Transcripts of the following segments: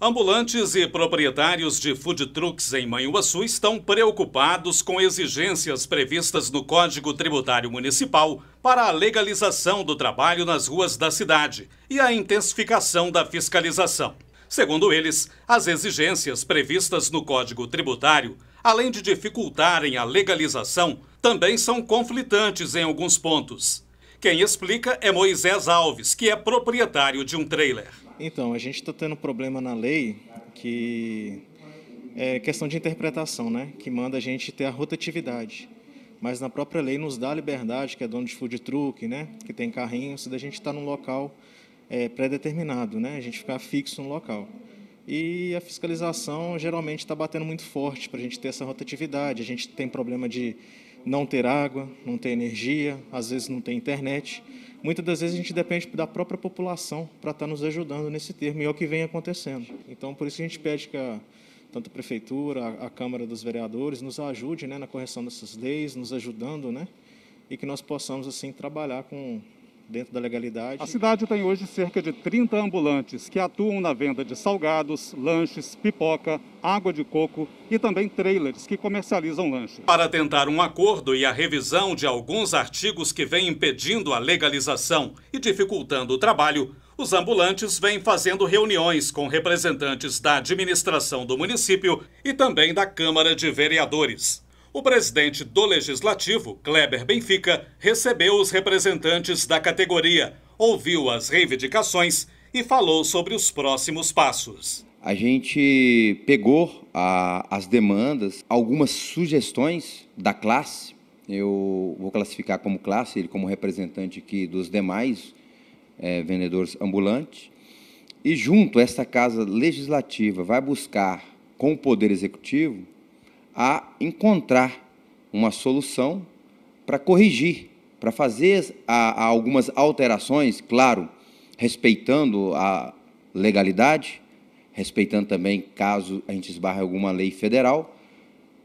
Ambulantes e proprietários de food trucks em Manhuaçu estão preocupados com exigências previstas no Código Tributário Municipal para a legalização do trabalho nas ruas da cidade e a intensificação da fiscalização. Segundo eles, as exigências previstas no Código Tributário, além de dificultarem a legalização, também são conflitantes em alguns pontos. Quem explica é Moisés Alves, que é proprietário de um trailer. Então, a gente está tendo um problema na lei que é questão de interpretação, né? Que manda a gente ter a rotatividade. Mas na própria lei nos dá a liberdade, que é dono de food truck, né? Que tem carrinhos, da gente estar tá num local é, pré-determinado, né? A gente ficar fixo no local. E a fiscalização geralmente está batendo muito forte para a gente ter essa rotatividade. A gente tem problema de não ter água, não ter energia, às vezes não ter internet. Muitas das vezes a gente depende da própria população para estar nos ajudando nesse termo, e é o que vem acontecendo. Então, por isso que a gente pede que a, tanto a Prefeitura, a, a Câmara dos Vereadores, nos ajude né, na correção dessas leis, nos ajudando, né, e que nós possamos, assim, trabalhar com dentro da legalidade. A cidade tem hoje cerca de 30 ambulantes que atuam na venda de salgados, lanches, pipoca, água de coco e também trailers que comercializam lanches. Para tentar um acordo e a revisão de alguns artigos que vêm impedindo a legalização e dificultando o trabalho, os ambulantes vêm fazendo reuniões com representantes da administração do município e também da Câmara de Vereadores. O presidente do Legislativo, Kleber Benfica, recebeu os representantes da categoria, ouviu as reivindicações e falou sobre os próximos passos. A gente pegou a, as demandas, algumas sugestões da classe. Eu vou classificar como classe, ele como representante aqui dos demais é, vendedores ambulantes. E junto, esta casa legislativa vai buscar com o Poder Executivo a encontrar uma solução para corrigir, para fazer a, a algumas alterações, claro, respeitando a legalidade, respeitando também caso a gente esbarre alguma lei federal,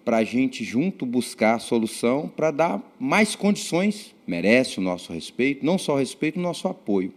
para a gente junto buscar a solução para dar mais condições, merece o nosso respeito, não só o respeito, o nosso apoio.